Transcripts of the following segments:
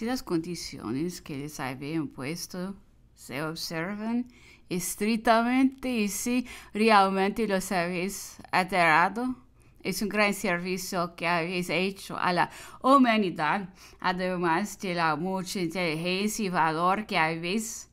Si las condiciones que les habían puesto se observan estrictamente y si realmente los habéis aterrado, es un gran servicio que habéis hecho a la humanidad, además de la mucha inteligencia y valor que habéis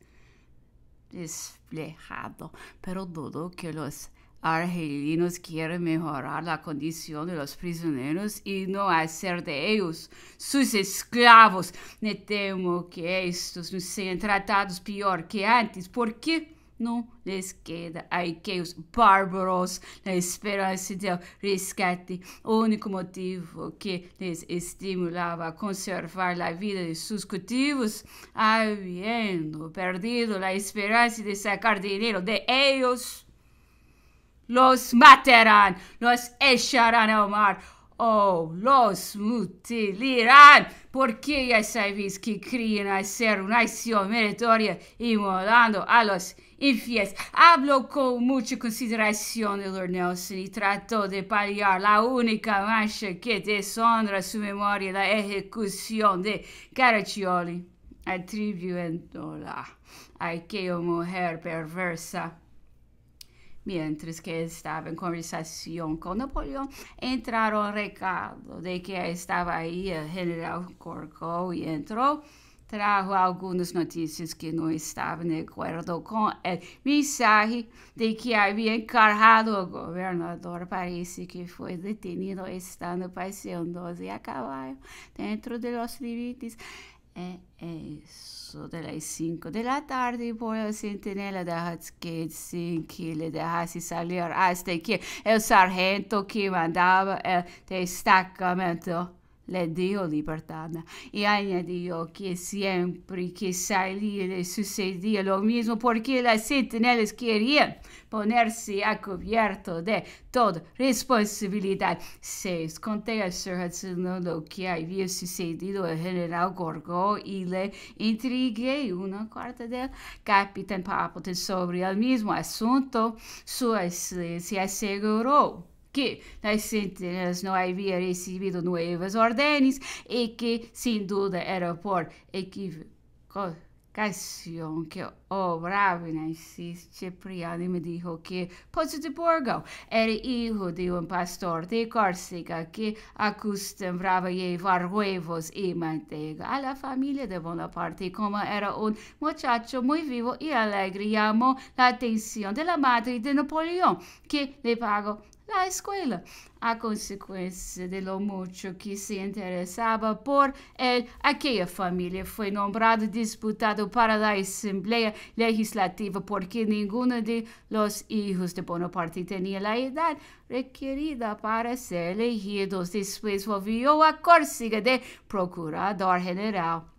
desplegado. Pero dudo que los argelinos querem melhorar a condição de prisioneiros e não no de eles seus esclavos. Me temo que estes sejam tratados pior que antes, porque não lhes queda a aqueles bárbaros na esperança de resgate. O único motivo que lhes estimulava a conservar a vida de seus cultivos, havendo perdido a esperança de sacar dinheiro de eles los matarán, los echarán al mar o oh, los mutilarán, porque ya sabéis que creen hacer una acción meritoria y molando a los infieles. Habló con mucha consideración de Lord Nelson y trató de paliar la única mancha que deshonra su memoria, la ejecución de Caraccioli, atribuyéndola a aquella mujer perversa. Mientras que estava em conversação com Napoleão, entraram recado de que estava aí o general Corco e entrou. Trago algumas notícias que não estavam de acordo com o mensagem de que havia encarregado o governador. Parece que foi detenido estando passeando a cavalo dentro de los limites é, é isso, das 5 da tarde, põe a sentinela da Hatsket, sim, que ele deixasse sair até ah, que o sargento que mandava o eh, destacamento le dio libertad. Y añadió que sempre que saía le sucedia lo mismo porque las sentinelas querían ponerse a cubierto de toda responsabilidad. se conté a Sir Hudson lo que había sucedido al general Gorgo y le intrigué una carta del capitán Papleton sobre el mismo asunto. Su se aseguró que nas centenas não havia recebido novas ordens e que, sem dúvida, era por equivocação que que obrava Narciso Cipriani me disse que Pozzo de Borgo era filho de um pastor de Córcega que acostumbrava levar huevos e manteiga à la família de Bonaparte. Como era um muchacho muito vivo e alegre, chamou a atenção da madre de Napoleão, que lhe pagou la escuela. A consequência de lo mucho que se interessava por ele, aquela família foi nombrada disputado para a Assembleia Legislativa porque nenhuma de los hijos de Bonaparte tinha a idade requerida para ser elegidos. Depois voltou a Córcega de Procurador-General.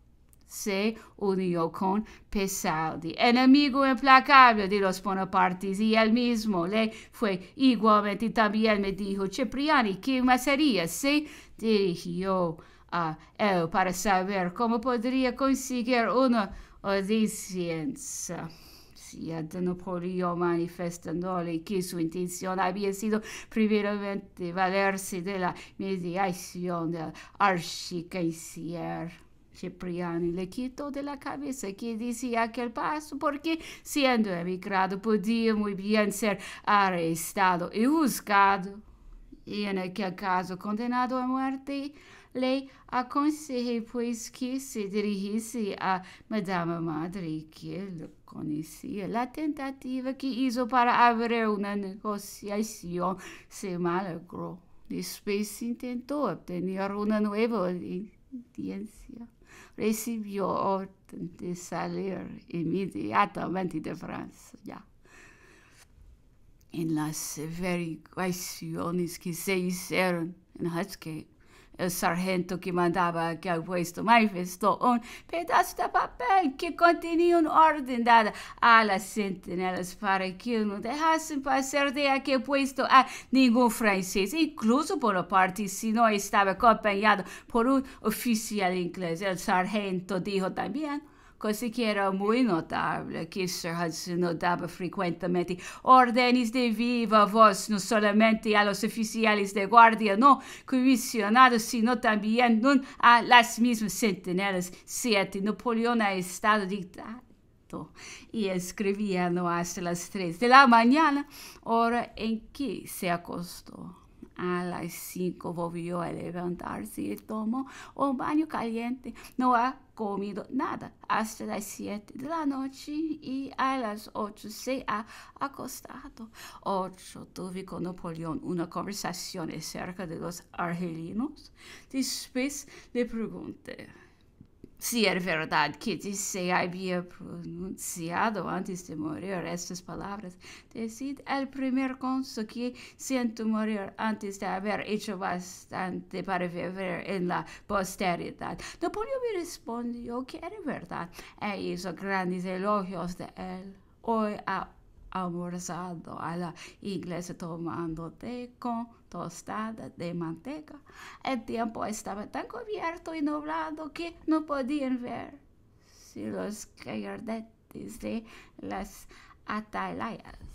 se unió con Pesaldi, enemigo implacable de los Bonapartes, y él mismo le fue igualmente. también me dijo Cipriani que más sería se dirigió a él para saber cómo podría conseguir una audiencia si no podía manifestándole que su intención había sido primeramente valerse de la mediación del archicancier. Cipriani lhe quitou de la cabeça que dizia aquele passo, porque, sendo emigrado, podia muito bem ser arrestado e buscado. E, em aquele caso, condenado à morte, lhe aconselhei, pois, que se dirigisse a Madame Madre, que ele conhecia. A tentativa que hizo para abrir uma negociação se malagrou. Depois tentou obter uma nova audiência. recibió orden de salir inmediatamente de Francia. En las averiguaciones que se hicieron en Haskell, el sargento que mandaba que al puesto manifestó un pedazo de papel que contenía una orden dada a las centinelas para que no dejasen pasar de aquel puesto a ningún francés, incluso por la parte si no estaba acompañado por un oficial inglés. El sargento dijo también era muy notable que Sir Hudson notaba frecuentemente órdenes de viva voz no solamente a los oficiales de guardia no comisionados, sino también a las mismas centinelas. siete Napoleón ha estado dictado y escribía hasta las tres de la mañana, hora en que se acostó a las 5 volvió a levantarse y tomó un baño caliente. No ha comido nada hasta las 7 de la noche y a las 8 se ha acostado. ocho Tuve con Napoleón una conversación acerca de los argelinos. Después le pregunté. Si es verdad que se había pronunciado antes de morir estas palabras, decid el primer consejo que siento morir antes de haber hecho bastante para vivir en la posteridad. Napoleón me respondió que era verdad e hizo grandes elogios de él. Hoy a almorzado a la iglesia tomando té con tostada de manteca. El tiempo estaba tan cubierto y nublado que no podían ver si los gallardetes de las atalayas.